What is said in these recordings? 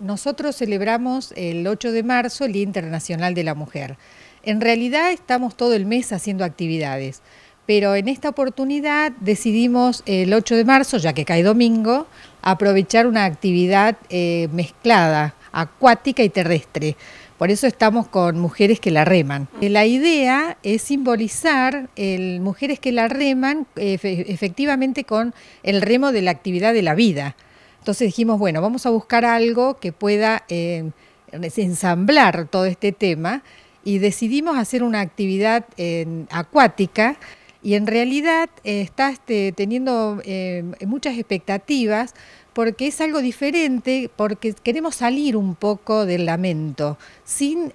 Nosotros celebramos el 8 de marzo el Día Internacional de la Mujer. En realidad estamos todo el mes haciendo actividades, pero en esta oportunidad decidimos el 8 de marzo, ya que cae domingo, aprovechar una actividad eh, mezclada, acuática y terrestre. Por eso estamos con Mujeres que la reman. Eh, la idea es simbolizar Mujeres que la reman eh, efectivamente con el remo de la actividad de la vida. Entonces dijimos, bueno, vamos a buscar algo que pueda eh, ensamblar todo este tema y decidimos hacer una actividad acuática y en realidad eh, está este, teniendo eh, muchas expectativas porque es algo diferente, porque queremos salir un poco del lamento, sin,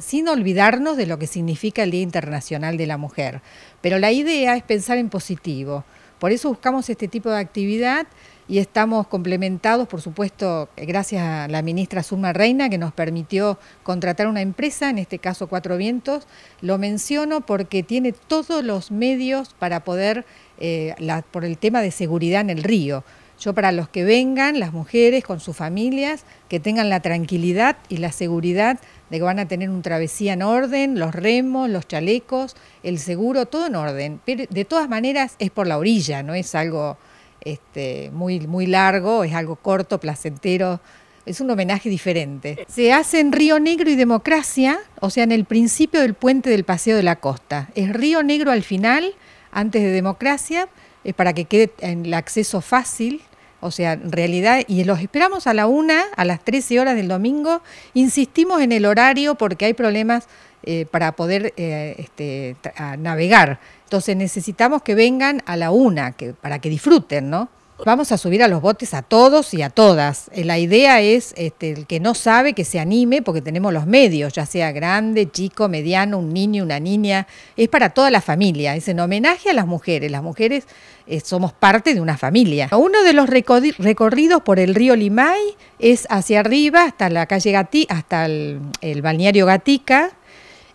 sin olvidarnos de lo que significa el Día Internacional de la Mujer. Pero la idea es pensar en positivo. Por eso buscamos este tipo de actividad y estamos complementados, por supuesto, gracias a la ministra Zuma Reina, que nos permitió contratar una empresa, en este caso Cuatro Vientos. Lo menciono porque tiene todos los medios para poder, eh, por el tema de seguridad en el río. Yo para los que vengan, las mujeres con sus familias, que tengan la tranquilidad y la seguridad de que van a tener un travesía en orden, los remos, los chalecos, el seguro, todo en orden. Pero de todas maneras es por la orilla, no es algo este, muy, muy largo, es algo corto, placentero, es un homenaje diferente. Se hace en Río Negro y Democracia, o sea, en el principio del puente del Paseo de la Costa. Es Río Negro al final, antes de Democracia, ...es para que quede en el acceso fácil o sea, en realidad, y los esperamos a la una, a las 13 horas del domingo. Insistimos en el horario porque hay problemas eh, para poder eh, este, navegar. Entonces necesitamos que vengan a la una, para que disfruten, ¿no? Vamos a subir a los botes a todos y a todas. Eh, la idea es este, el que no sabe que se anime porque tenemos los medios, ya sea grande, chico, mediano, un niño, una niña. Es para toda la familia, es en homenaje a las mujeres. Las mujeres eh, somos parte de una familia. Uno de los recorridos por el río Limay es hacia arriba hasta la calle Gatí, hasta el balneario Gatica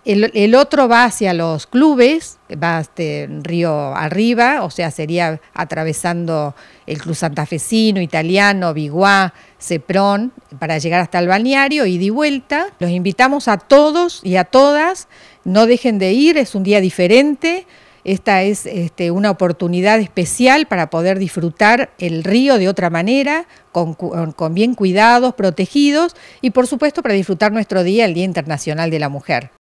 el, otro va hacia los clubes, va este, río arriba, o sea, sería atravesando el Cruz Santafesino, Italiano, Biguá, Ceprón, para llegar hasta el balneario y de vuelta. Los invitamos a todos y a todas, no dejen de ir, es un día diferente. Esta es este, una oportunidad especial para poder disfrutar el río de otra manera, con bien cuidados, protegidos y por supuesto para disfrutar nuestro día, el Día Internacional de la Mujer.